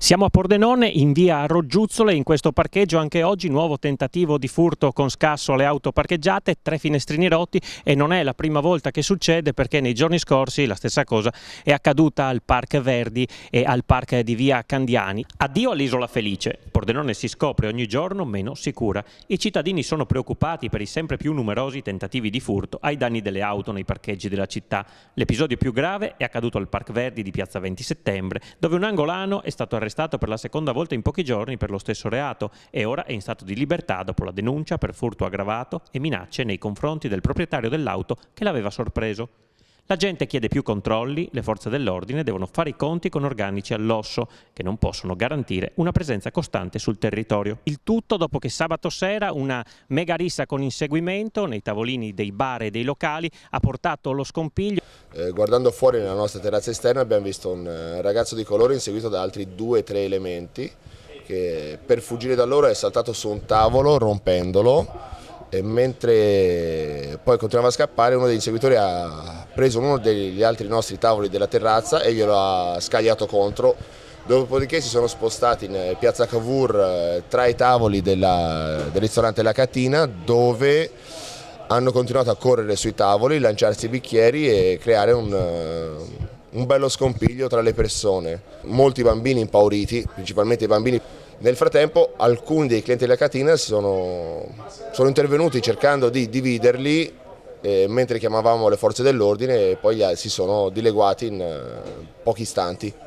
Siamo a Pordenone in via Roggiuzzole, in questo parcheggio anche oggi nuovo tentativo di furto con scasso alle auto parcheggiate, tre finestrini rotti e non è la prima volta che succede perché nei giorni scorsi la stessa cosa è accaduta al Parc Verdi e al Parc di via Candiani. Addio all'Isola Felice, Pordenone si scopre ogni giorno meno sicura. I cittadini sono preoccupati per i sempre più numerosi tentativi di furto ai danni delle auto nei parcheggi della città. L'episodio più grave è accaduto al Parc Verdi di piazza 20 settembre dove un angolano è stato arrestato arrestato per la seconda volta in pochi giorni per lo stesso reato e ora è in stato di libertà dopo la denuncia per furto aggravato e minacce nei confronti del proprietario dell'auto che l'aveva sorpreso. La gente chiede più controlli, le forze dell'ordine devono fare i conti con organici all'osso, che non possono garantire una presenza costante sul territorio. Il tutto dopo che sabato sera una mega rissa con inseguimento nei tavolini dei bar e dei locali ha portato allo scompiglio. Eh, guardando fuori nella nostra terrazza esterna abbiamo visto un eh, ragazzo di colore inseguito da altri due o tre elementi che per fuggire da loro è saltato su un tavolo rompendolo e mentre poi continuava a scappare uno degli inseguitori ha preso uno degli altri nostri tavoli della terrazza e glielo ha scagliato contro dopodiché si sono spostati in eh, piazza Cavour eh, tra i tavoli della, del ristorante La Catina dove hanno continuato a correre sui tavoli, lanciarsi i bicchieri e creare un, eh, un bello scompiglio tra le persone molti bambini impauriti, principalmente i bambini nel frattempo alcuni dei clienti della catena sono, sono intervenuti cercando di dividerli eh, mentre chiamavamo le forze dell'ordine e poi eh, si sono dileguati in eh, pochi istanti.